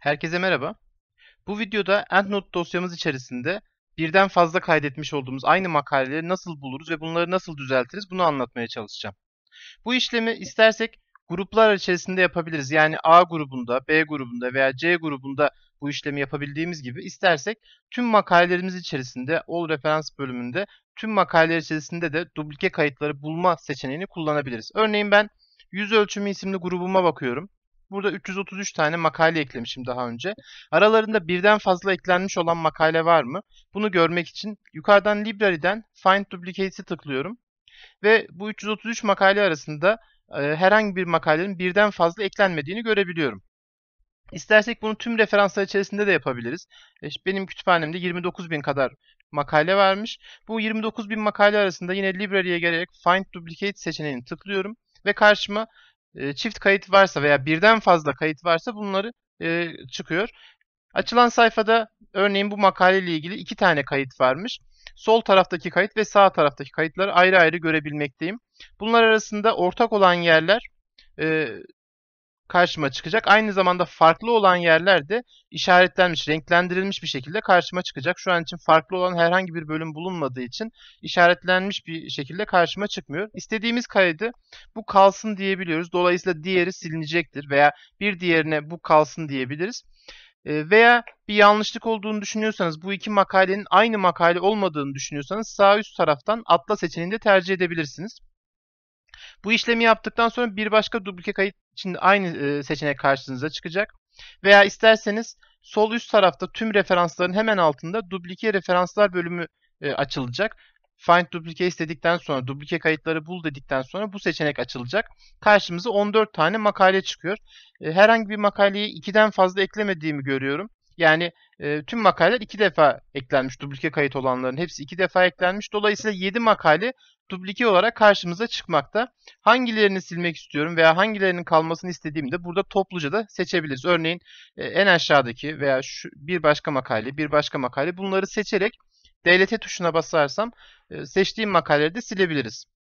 Herkese merhaba. Bu videoda EndNote dosyamız içerisinde birden fazla kaydetmiş olduğumuz aynı makaleleri nasıl buluruz ve bunları nasıl düzeltiriz bunu anlatmaya çalışacağım. Bu işlemi istersek gruplar içerisinde yapabiliriz. Yani A grubunda, B grubunda veya C grubunda bu işlemi yapabildiğimiz gibi istersek tüm makalelerimiz içerisinde ol Referans bölümünde tüm makaleler içerisinde de dublike kayıtları bulma seçeneğini kullanabiliriz. Örneğin ben yüz ölçümü isimli grubuma bakıyorum. Burada 333 tane makale eklemişim daha önce. Aralarında birden fazla eklenmiş olan makale var mı? Bunu görmek için yukarıdan Library'den Find duplicates'i tıklıyorum. Ve bu 333 makale arasında e, herhangi bir makalenin birden fazla eklenmediğini görebiliyorum. İstersek bunu tüm referanslar içerisinde de yapabiliriz. E, benim kütüphanemde 29.000 kadar makale varmış. Bu 29.000 makale arasında yine library'e gelerek Find Duplicate seçeneğini tıklıyorum ve karşıma çift kayıt varsa veya birden fazla kayıt varsa bunları e, çıkıyor. Açılan sayfada örneğin bu makale ile ilgili iki tane kayıt varmış. Sol taraftaki kayıt ve sağ taraftaki kayıtları ayrı ayrı görebilmekteyim. Bunlar arasında ortak olan yerler e, karşıma çıkacak. Aynı zamanda farklı olan yerler de işaretlenmiş, renklendirilmiş bir şekilde karşıma çıkacak. Şu an için farklı olan herhangi bir bölüm bulunmadığı için işaretlenmiş bir şekilde karşıma çıkmıyor. İstediğimiz kaydı bu kalsın diyebiliyoruz. Dolayısıyla diğeri silinecektir veya bir diğerine bu kalsın diyebiliriz ee, veya bir yanlışlık olduğunu düşünüyorsanız, bu iki makalenin aynı makale olmadığını düşünüyorsanız sağ üst taraftan atla seçeneğini de tercih edebilirsiniz. Bu işlemi yaptıktan sonra bir başka dublike kayıt için aynı e, seçenek karşınıza çıkacak. Veya isterseniz sol üst tarafta tüm referansların hemen altında dublike referanslar bölümü e, açılacak. Find Duplicate dedikten sonra, dublike kayıtları bul dedikten sonra bu seçenek açılacak. Karşımıza 14 tane makale çıkıyor. E, herhangi bir makaleye 2'den fazla eklemediğimi görüyorum. Yani e, tüm makaleler iki defa eklenmiş. Dublike kayıt olanların hepsi iki defa eklenmiş. Dolayısıyla 7 makale dublike olarak karşımıza çıkmakta. Hangilerini silmek istiyorum veya hangilerinin kalmasını istediğimde burada topluca da seçebiliriz. Örneğin e, en aşağıdaki veya şu bir başka makale, bir başka makale bunları seçerek DLT tuşuna basarsam e, seçtiğim makaleleri de silebiliriz.